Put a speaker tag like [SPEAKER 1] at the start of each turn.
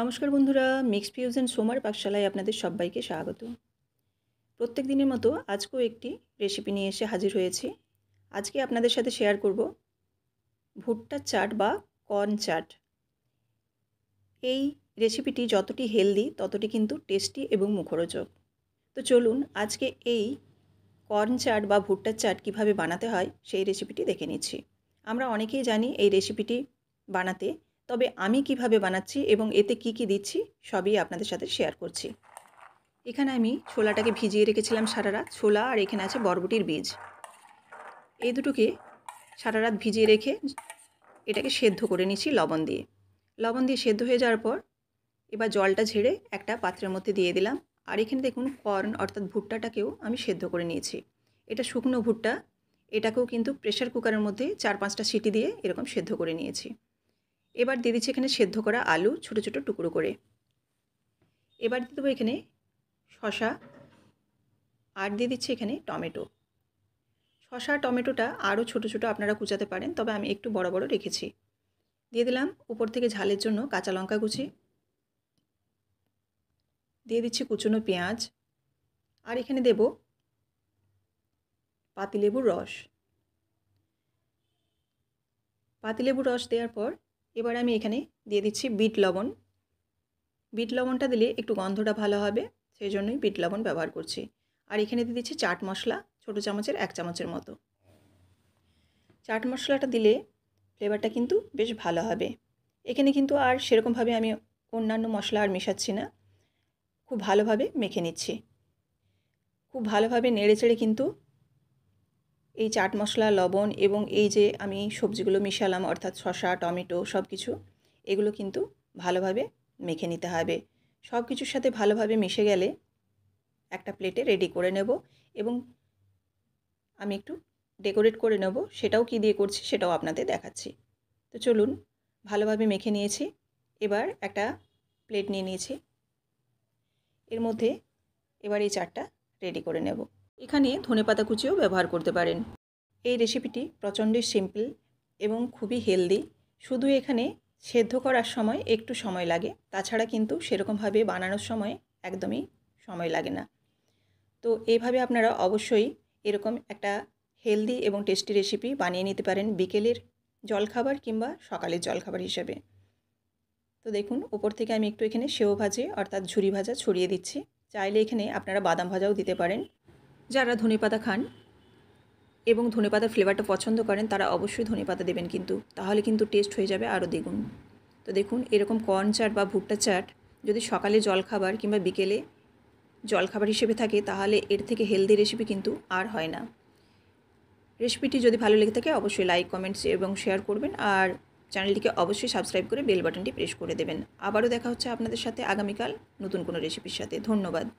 [SPEAKER 1] নমস্কার বন্ধুরা mix and সোমার পাকশালায় আপনাদের সবাইকে স্বাগত প্রত্যেক দিনের মতো আজকেও একটি রেসিপি নিয়ে এসে হাজির হয়েছি আজকে আপনাদের সাথে শেয়ার করব ভুট্টার চাট বা কর্ন চাট এই রেসিপিটি যতটি হেলদি ততটি কিন্তু টেস্টি এবং মুখরোচক তো চলুন আজকে এই কর্ন চাট বা ভুট্টার চাট কিভাবে বানাতে হয় সেই রেসিপিটি দেখে নিচ্ছি আমরা অনেকেই জানি এই রেসিপিটি বানাতে তবে আমি কিভাবে বানাচ্ছি এবং এতে কি কি দিচ্ছি সবই আপনাদের সাথে শেয়ার করছি এখানে আমি ছোলাটাকে ভিজিয়ে রেখেছিলাম সারা রাত ছোলা আর এখানে আছে বরবটির বীজ এই দুটোকে সারা রাত ভিজিয়ে রেখে এটাকে সেদ্ধ করে নিচ্ছি লবণ দিয়ে লবণ দিয়ে সেদ্ধ হয়ে যাওয়ার পর এবার জলটা ঝেড়ে একটা পাত্রের মধ্যে দিয়ে দিলাম আর এখানে দেখুন কর্ন অর্থাৎ ভুট্টাটাকেও আমি সেদ্ধ করে নিয়েছি এটা শুকনো ভুট্টা এটাকেও কিন্তু প্রেশার কুকারের মধ্যে চার পাঁচটা সিটি দিয়ে এরকম সেদ্ধ করে নিয়েছি এবার দিয়ে দিচ্ছি এখানে সেদ্ধ করা আলু ছোটো ছোটো টুকরো করে এবার দিয়ে দেবো এখানে শশা আর দিয়ে দিচ্ছি এখানে টমেটো শশা টমেটোটা আরও ছোটো ছোটো আপনারা কুচাতে পারেন তবে আমি একটু বড় বড় রেখেছি দিয়ে দিলাম উপর থেকে ঝালের জন্য কাঁচা লঙ্কা কুচি দিয়ে দিচ্ছি কুচনো পেঁয়াজ আর এখানে দেব পাতিলেবুর রস পাতিলেবুর রস দেওয়ার পর এবার আমি এখানে দিয়ে দিচ্ছি বিট লবণ বিট লবণটা দিলে একটু গন্ধটা ভালো হবে সেই জন্যই বিট লবণ ব্যবহার করছি আর এখানে দিয়ে দিচ্ছি চাট মশলা ছোটো চামচের এক চামচের মতো চাট মশলাটা দিলে ফ্লেভারটা কিন্তু বেশ ভালো হবে এখানে কিন্তু আর সেরকমভাবে আমি অন্যান্য মশলা আর মেশাচ্ছি না খুব ভালোভাবে মেখে নিচ্ছি খুব ভালোভাবে নেড়ে চেড়ে কিন্তু এই চাট মশলা লবণ এবং এই যে আমি সবজিগুলো মিশালাম অর্থাৎ শশা টমেটো সব কিছু এগুলো কিন্তু ভালোভাবে মেখে নিতে হবে সব কিছুর সাথে ভালোভাবে মিশে গেলে একটা প্লেটে রেডি করে নেব এবং আমি একটু ডেকোরেট করে নেব সেটাও কি দিয়ে করছি সেটাও আপনাদের দেখাচ্ছি তো চলুন ভালোভাবে মেখে নিয়েছি এবার একটা প্লেট নিয়ে নিয়েছি এর মধ্যে এবার এই চাটটা রেডি করে নেব এখানে ধনেপাতা কুচিও ব্যবহার করতে পারেন এই রেসিপিটি প্রচণ্ডই সিম্পল এবং খুবই হেলদি শুধু এখানে সেদ্ধ করার সময় একটু সময় লাগে তাছাড়া কিন্তু সেরকমভাবে বানানোর সময় একদমই সময় লাগে না তো এইভাবে আপনারা অবশ্যই এরকম একটা হেলদি এবং টেস্টি রেসিপি বানিয়ে নিতে পারেন বিকেলের জলখাবার কিংবা সকালের জলখাবার হিসেবে তো দেখুন ওপর থেকে আমি একটু এখানে সেও ভাজে অর্থাৎ ঝুরি ভাজা ছড়িয়ে দিচ্ছি চাইলে এখানে আপনারা বাদাম ভাজাও দিতে পারেন যারা ধনেপাতা খান এবং ধনেপাতার ফ্লেভারটা পছন্দ করেন তারা অবশ্যই ধনেপাতা দেবেন কিন্তু তাহলে কিন্তু টেস্ট হয়ে যাবে আরও দ্বিগুণ তো দেখুন এরকম কর্ন চাট বা ভুট্টা চাট যদি সকালে জলখাবার কিংবা বিকেলে জলখাবার হিসেবে থাকে তাহলে এর থেকে হেলদি রেসিপি কিন্তু আর হয় না রেসিপিটি যদি ভালো লেগে থাকে অবশ্যই লাইক কমেন্টস এবং শেয়ার করবেন আর চ্যানেলটিকে অবশ্যই সাবস্ক্রাইব করে বেল বাটনটি প্রেস করে দেবেন আবারও দেখা হচ্ছে আপনাদের সাথে আগামীকাল নতুন কোনো রেসিপির সাথে ধন্যবাদ